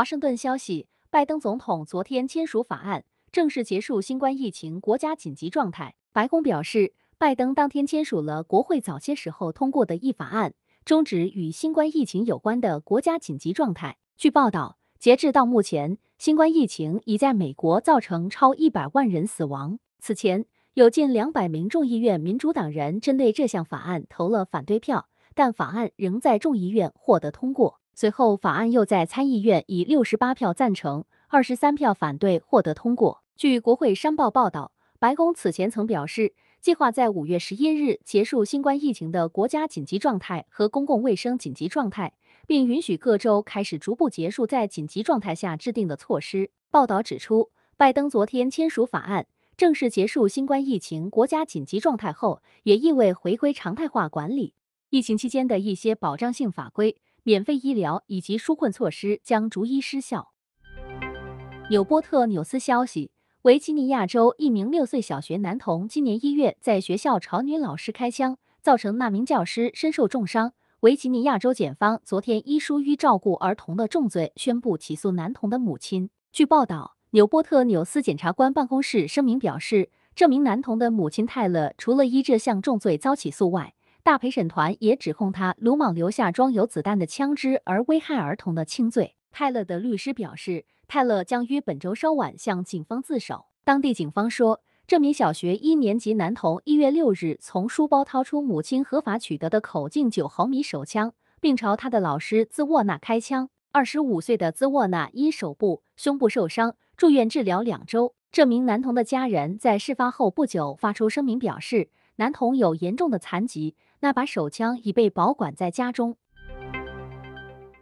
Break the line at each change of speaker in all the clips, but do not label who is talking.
华盛顿消息：拜登总统昨天签署法案，正式结束新冠疫情国家紧急状态。白宫表示，拜登当天签署了国会早些时候通过的一法案，终止与新冠疫情有关的国家紧急状态。据报道，截至到目前，新冠疫情已在美国造成超一百万人死亡。此前，有近两百名众议院民主党人针对这项法案投了反对票，但法案仍在众议院获得通过。随后，法案又在参议院以六十八票赞成、二十三票反对获得通过。据《国会山报》报道，白宫此前曾表示，计划在五月十一日结束新冠疫情的国家紧急状态和公共卫生紧急状态，并允许各州开始逐步结束在紧急状态下制定的措施。报道指出，拜登昨天签署法案，正式结束新冠疫情国家紧急状态后，也意味回归常态化管理。疫情期间的一些保障性法规。免费医疗以及纾困措施将逐一失效。纽波特纽斯消息：维吉尼亚州一名六岁小学男童今年一月在学校朝女老师开枪，造成那名教师身受重伤。维吉尼亚州检方昨天依疏于照顾儿童的重罪宣布起诉男童的母亲。据报道，纽波特纽斯检察官办公室声明表示，这名男童的母亲泰勒除了依这项重罪遭起诉外，大陪审团也指控他鲁莽留下装有子弹的枪支，而危害儿童的轻罪。泰勒的律师表示，泰勒将于本周稍晚向警方自首。当地警方说，这名小学一年级男童一月六日从书包掏出母亲合法取得的口径九毫米手枪，并朝他的老师兹沃纳开枪。二十五岁的兹沃纳因手部、胸部受伤住院治疗两周。这名男童的家人在事发后不久发出声明，表示男童有严重的残疾。那把手枪已被保管在家中。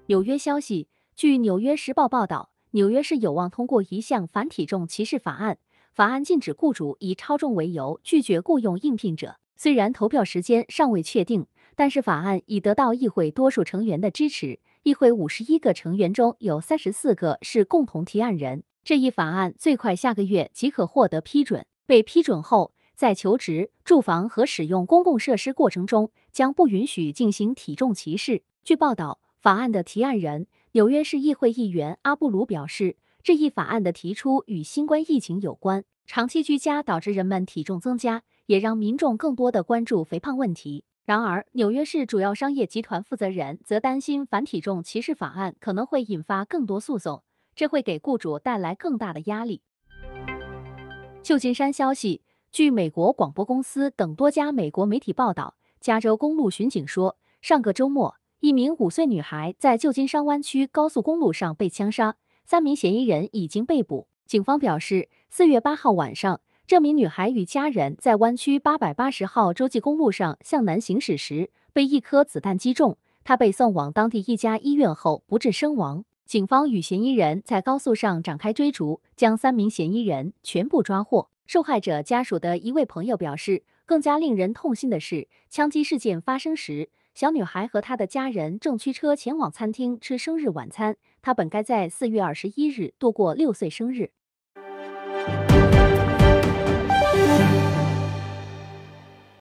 纽约消息：据《纽约时报》报道，纽约市有望通过一项反体重歧视法案。法案禁止雇主以超重为由拒绝雇佣应聘者。虽然投票时间尚未确定，但是法案已得到议会多数成员的支持。议会五十一个成员中有三十四个是共同提案人。这一法案最快下个月即可获得批准。被批准后。在求职、住房和使用公共设施过程中，将不允许进行体重歧视。据报道，法案的提案人纽约市议会议员阿布鲁表示，这一法案的提出与新冠疫情有关，长期居家导致人们体重增加，也让民众更多的关注肥胖问题。然而，纽约市主要商业集团负责人则担心反体重歧视法案可能会引发更多诉讼，这会给雇主带来更大的压力。旧金山消息。据美国广播公司等多家美国媒体报道，加州公路巡警说，上个周末，一名五岁女孩在旧金山湾区高速公路上被枪杀，三名嫌疑人已经被捕。警方表示，四月八号晚上，这名女孩与家人在湾区八百八十号洲际公路上向南行驶时，被一颗子弹击中，她被送往当地一家医院后不治身亡。警方与嫌疑人在高速上展开追逐，将三名嫌疑人全部抓获。受害者家属的一位朋友表示，更加令人痛心的是，枪击事件发生时，小女孩和她的家人正驱车前往餐厅吃生日晚餐。她本该在四月二十一日度过六岁生日。